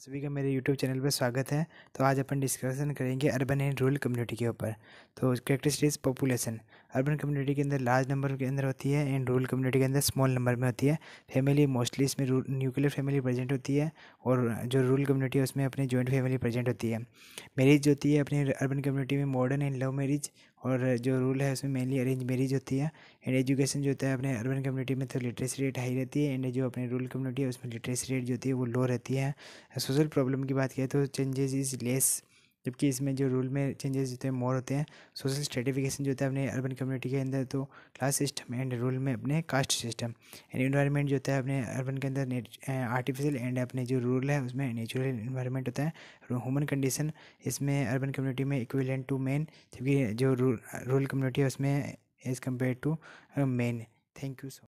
सभी का मेरे यूट्यूब चैनल पर स्वागत है तो आज अपन डिस्कशन करेंगे अर्बन एंड रूरल कम्युनिटी के ऊपर तो कैरेक्टरिस्टिक्स पॉपुलेशन अर्बन कम्युनिटी के अंदर लार्ज नंबर के अंदर होती है एंड रूरल कम्युनिटी के अंदर स्मॉल नंबर में होती है फैमिली मोस्टली इसमें न्यूक्लियर फैमिली प्रेजेंट होती है और जो रूरल कम्युनिटी है उसमें अपने जॉइंट फैमिली प्रेजेंट होती है मैरिज होती है अपने अर्बन कम्युनिटी में मॉडर्न एंड लव मैरिज और जो रूल है उसमें मेनली अरेंज मैरिज होती है एंड एजुकेशन जो होता है अपने अर्बन कम्युनिटी में तो लिटरेसी रेट हाई रहती है एंड जो अपने रूरल कम्युनिटी है उसमें लिटरेसी रेट जो होती है वो लो रहती है सोशल प्रॉब्लम की बात करें तो चेंजेस इज़ लेस जबकि इसमें जो रूल में चेंजेस होते हैं मोर होते हैं सोशल स्ट्रेटिफिकेशन जो होता है अपने अर्बन कम्युनिटी के अंदर तो क्लास सिस्टम एंड रूल में अपने कास्ट सिस्टम एंड इन्वायरमेंट जो होता है अपने अर्बन के अंदर आर्टिफिशियल एंड अपने जो रूल है उसमें नेचुरल इन्वायरमेंट होता है ह्यूमन कंडीशन इसमें अर्बन कम्युनिटी में इक्विलेंट टू मेन जबकि जो रूरल कम्युनिटी है उसमें as compare to men thank you so